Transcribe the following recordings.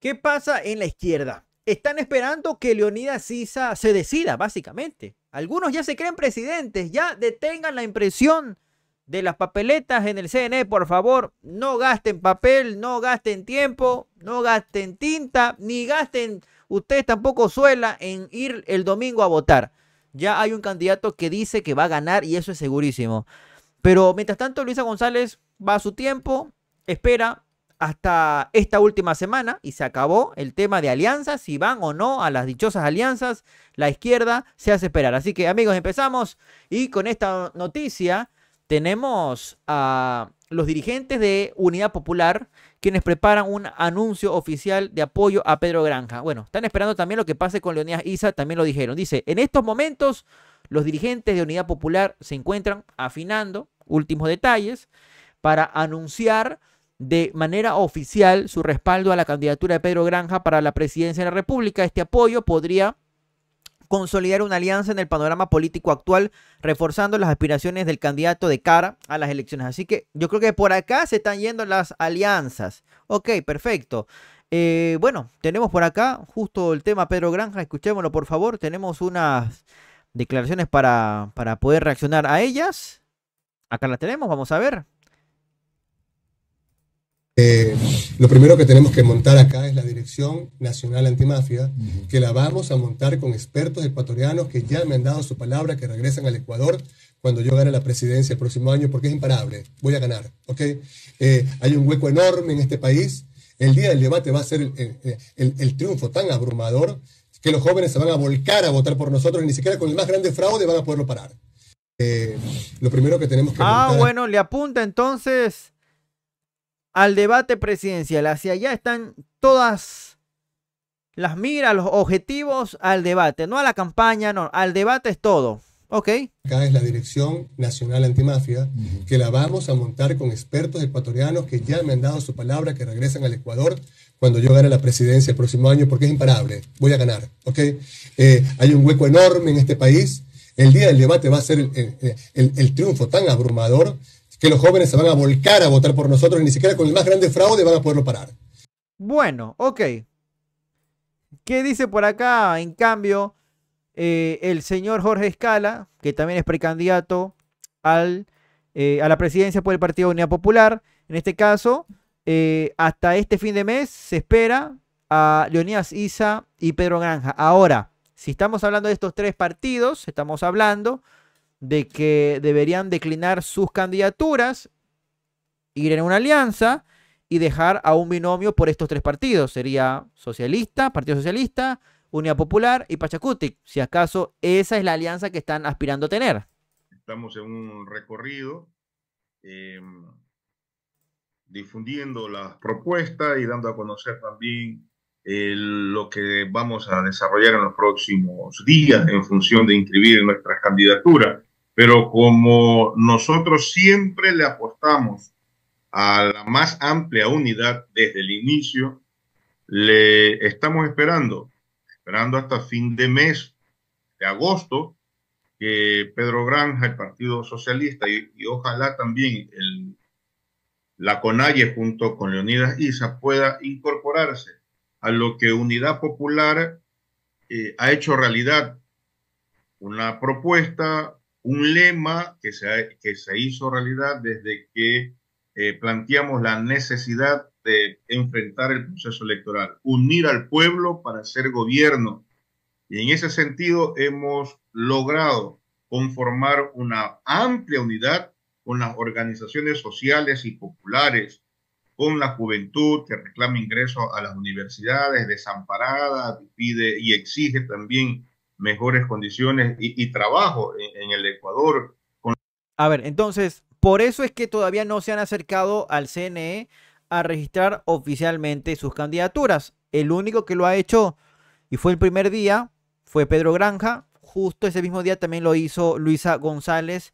¿Qué pasa en la izquierda? Están esperando que Leonidas Sisa se decida, básicamente. Algunos ya se creen presidentes, ya detengan la impresión de las papeletas en el CNE, por favor, no gasten papel, no gasten tiempo, no gasten tinta, ni gasten ustedes tampoco suela en ir el domingo a votar. Ya hay un candidato que dice que va a ganar y eso es segurísimo. Pero mientras tanto, Luisa González va a su tiempo, espera, hasta esta última semana y se acabó el tema de alianzas, si van o no a las dichosas alianzas, la izquierda se hace esperar. Así que amigos, empezamos y con esta noticia tenemos a los dirigentes de Unidad Popular quienes preparan un anuncio oficial de apoyo a Pedro Granja. Bueno, están esperando también lo que pase con Leonidas Isa, también lo dijeron. Dice, en estos momentos los dirigentes de Unidad Popular se encuentran afinando últimos detalles para anunciar de manera oficial su respaldo a la candidatura de Pedro Granja para la presidencia de la República. Este apoyo podría consolidar una alianza en el panorama político actual, reforzando las aspiraciones del candidato de cara a las elecciones. Así que yo creo que por acá se están yendo las alianzas. Ok, perfecto. Eh, bueno, tenemos por acá justo el tema Pedro Granja, escuchémoslo por favor. Tenemos unas declaraciones para, para poder reaccionar a ellas. Acá las tenemos, vamos a ver. Eh, lo primero que tenemos que montar acá es la Dirección Nacional Antimafia, que la vamos a montar con expertos ecuatorianos que ya me han dado su palabra, que regresan al Ecuador cuando yo gane la presidencia el próximo año, porque es imparable, voy a ganar, ¿ok? Eh, hay un hueco enorme en este país, el día del debate va a ser eh, el, triunfo tan abrumador que los jóvenes se van a volcar a votar por nosotros ni siquiera con el más grande fraude van a poderlo parar. lo primero que tenemos que... Ah, bueno, le apunta entonces al debate presidencial. Hacia allá están todas las miras, los objetivos al debate, no a la campaña, no, al debate es todo. Ok. Acá es la Dirección Nacional Antimafia, que la vamos a montar con expertos ecuatorianos que ya me han dado su palabra, que regresan al Ecuador cuando yo gane la presidencia el próximo año, porque es imparable. Voy a ganar, ¿ok? Eh, hay un hueco enorme en este país. El día del debate va a ser el triunfo tan abrumador que los jóvenes se van a volcar a votar por nosotros ni siquiera con el más grande fraude van a poderlo parar. Bueno, ok. ¿Qué dice por acá, en cambio, eh, el señor Jorge Escala, que también es precandidato al, eh, a la presidencia por el Partido Unidad Popular? En este caso, eh, hasta este fin de mes se espera a Leonidas Isa y Pedro Granja. Ahora, si estamos hablando de estos tres partidos, estamos hablando de que deberían declinar sus candidaturas, ir en una alianza y dejar a un binomio por estos tres partidos. Sería socialista, Partido Socialista, Unidad Popular y Pachacutic, si acaso esa es la alianza que están aspirando a tener. Estamos en un recorrido em, difundiendo las propuestas y dando a conocer también eh, lo que vamos a desarrollar en los próximos días en función de inscribir nuestras candidaturas. Pero como nosotros siempre le apostamos a la más amplia unidad desde el inicio, le estamos esperando, esperando hasta fin de mes de agosto, que Pedro Granja, el Partido Socialista y, ojalá también el, la CONAIE junto con Leonidas Isa pueda incorporarse a lo que Unidad Popular eh, ha hecho realidad, una propuesta un lema que se, que se hizo realidad desde que eh, planteamos la necesidad de enfrentar el proceso electoral, unir al pueblo para hacer gobierno. Y en ese sentido hemos logrado conformar una amplia unidad con las organizaciones sociales y populares, con la juventud que reclama ingresos a las universidades desamparada, pide y exige también mejores condiciones y, trabajo en, el Ecuador. A ver, entonces, por eso es que todavía no se han acercado al CNE a registrar oficialmente sus candidaturas. El único que lo ha hecho, y fue el primer día, fue Pedro Granja. Justo ese mismo día también lo hizo Luisa González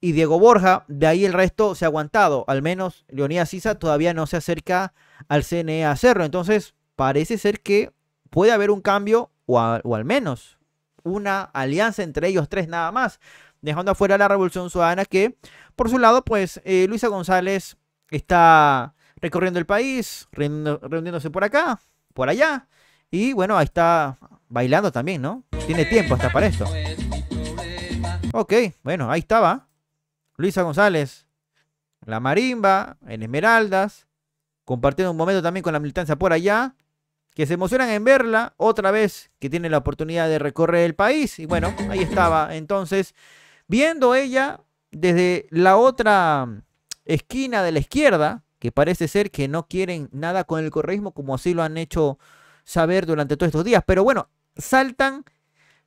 y Diego Borja. De ahí el resto se ha aguantado. Al menos Leonía Sisa todavía no se acerca al CNE a hacerlo. Entonces, parece ser que puede haber un cambio, o, o al menos una alianza entre ellos tres nada más, dejando afuera la Revolución Ciudadana que, por su lado, pues eh, Luisa González está recorriendo el país, reuniéndose por acá, por allá, y bueno, ahí está bailando también, ¿no? Tiene tiempo hasta para esto. Ok, bueno, ahí estaba. Luisa González, la marimba, en Esmeraldas, compartiendo un momento también con la militancia por allá que se emocionan en verla otra vez, que tiene la oportunidad de recorrer el país. Y bueno, ahí estaba. Entonces, viendo ella desde la otra esquina de la izquierda, que parece ser que no quieren nada con el correísmo, como así lo han hecho saber durante todos estos días. Pero bueno, saltan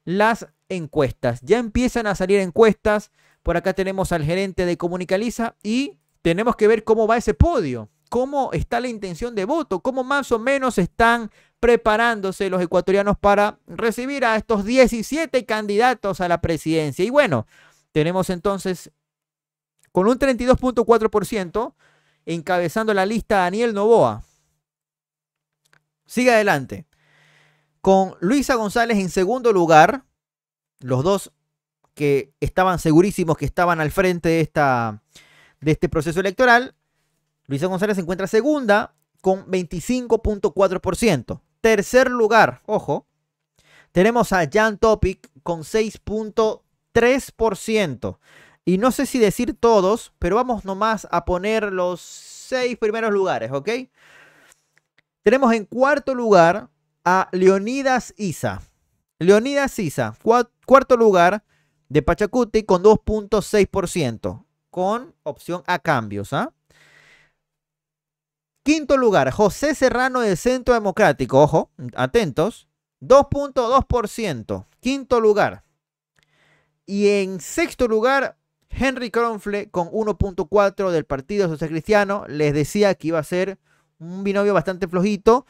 las encuestas. Ya empiezan a salir encuestas. Por acá tenemos al gerente de Comunicaliza y tenemos que ver cómo va ese podio cómo está la intención de voto, cómo más o menos están preparándose los ecuatorianos para recibir a estos 17 candidatos a la presidencia. Y bueno, tenemos entonces con un 32.4% encabezando la lista Daniel Novoa. Sigue adelante. Con Luisa González en segundo lugar, los dos que estaban segurísimos que estaban al frente de, esta, de este proceso electoral, Luisa González se encuentra segunda con 25.4%. Tercer lugar, ojo, tenemos a Jan Topic con 6.3%. Y no sé si decir todos, pero vamos nomás a poner los seis primeros lugares, ¿ok? Tenemos en cuarto lugar a Leonidas Isa. Leonidas Isa, cuarto lugar de Pachacuti con 2.6%, con opción a cambios, ¿ah? Quinto lugar, José Serrano del Centro Democrático. Ojo, atentos. 2.2%. Quinto lugar. Y en sexto lugar, Henry cronfle con 1.4 del Partido Social Cristiano. Les decía que iba a ser un binomio bastante flojito.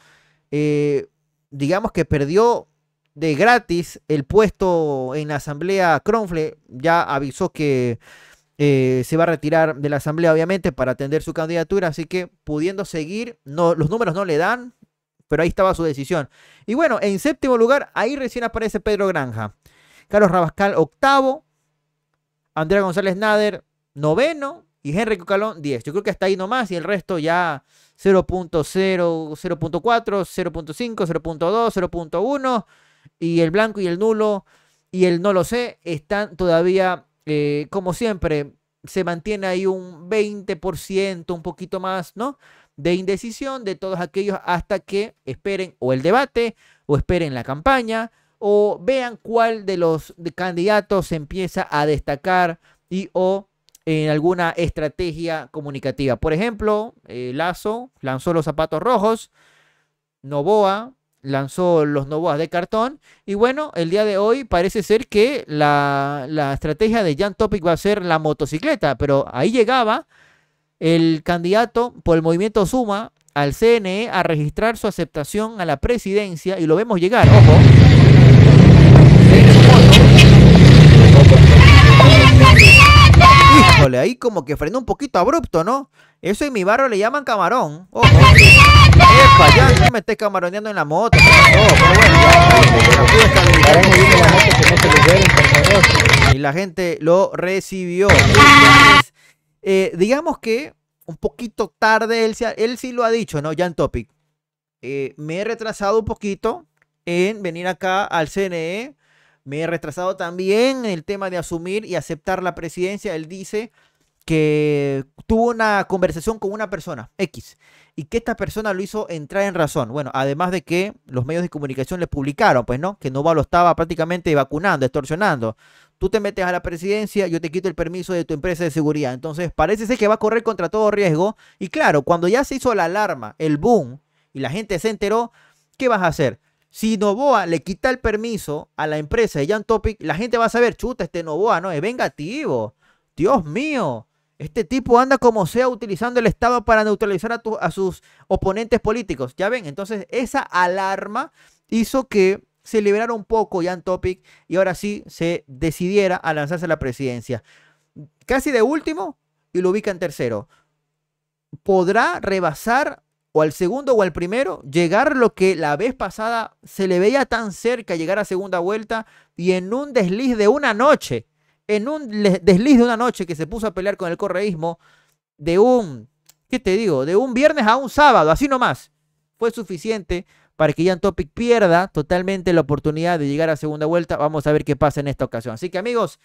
Eh, digamos que perdió de gratis el puesto en la asamblea. cronfle ya avisó que eh, se va a retirar de la asamblea, obviamente, para atender su candidatura. Así que pudiendo seguir, no, los números no le dan, pero ahí estaba su decisión. Y bueno, en séptimo lugar, ahí recién aparece Pedro Granja. Carlos Rabascal, octavo. Andrea González Nader, noveno. Y Henry Cucalón, 10. Yo creo que hasta ahí nomás. Y el resto ya 0.0, 0.4, 0.5, 0.2, 0.1. Y el blanco y el nulo. Y el no lo sé. Están todavía eh, como siempre, se mantiene ahí un 20%, un poquito más, ¿no? De indecisión de todos aquellos hasta que esperen o el debate o esperen la campaña o vean cuál de los candidatos empieza a destacar y o en alguna estrategia comunicativa. Por ejemplo, eh, Lazo lanzó los zapatos rojos, Novoa lanzó los Novoas de cartón. Y bueno, el día de hoy parece ser que la, estrategia de Jan Topic va a ser la motocicleta, pero ahí llegaba el candidato por el movimiento Suma al CNE a registrar su aceptación a la presidencia y lo vemos llegar, ojo. Híjole, ahí como que frenó un poquito abrupto, ¿no? Eso en mi barro le llaman camarón. no me estés camaroneando en la moto. Y la gente lo recibió. digamos que un poquito tarde, él, sí lo ha dicho, ¿no? Jan Topic. me he retrasado un poquito en venir acá al CNE. Me he retrasado también en el tema de asumir y aceptar la presidencia. Él dice, que tuvo una conversación con una persona, X, y que esta persona lo hizo entrar en razón. Bueno, además de que los medios de comunicación le publicaron, pues, ¿no? Que Novoa lo estaba prácticamente vacunando, extorsionando. Tú te metes a la presidencia, yo te quito el permiso de tu empresa de seguridad. Entonces, parece ser que va a correr contra todo riesgo. Y claro, cuando ya se hizo la alarma, el boom, y la gente se enteró, ¿qué vas a hacer? Si Novoa le quita el permiso a la empresa de Jan Topic, la gente va a saber, chuta, este Novoa no es vengativo. Dios mío, este tipo anda como sea utilizando el Estado para neutralizar a, sus oponentes políticos. Ya ven, entonces esa alarma hizo que se liberara un poco Jan Topic y ahora sí se decidiera a lanzarse a la presidencia. Casi de último y lo ubica en tercero. ¿Podrá rebasar o al segundo o al primero, llegar lo que la vez pasada se le veía tan cerca, llegar a segunda vuelta y en un desliz de una noche en un desliz de una noche que se puso a pelear con el correísmo, de un, ¿qué te digo? De un viernes a un sábado, así nomás, fue suficiente para que Jan Topic pierda totalmente la oportunidad de llegar a segunda vuelta. Vamos a ver qué pasa en esta ocasión. Así que amigos,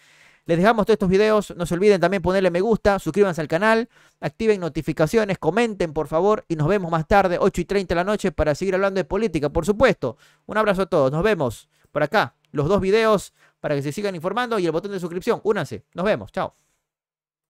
les dejamos todos estos videos. No se olviden también ponerle me gusta, suscríbanse al canal, activen notificaciones, comenten por favor y nos vemos más tarde, 8 y 30 de la noche, para seguir hablando de política, por supuesto. Un abrazo a todos, nos vemos por acá, los dos videos para que se sigan informando y el botón de suscripción. Únanse. Nos vemos. Chao.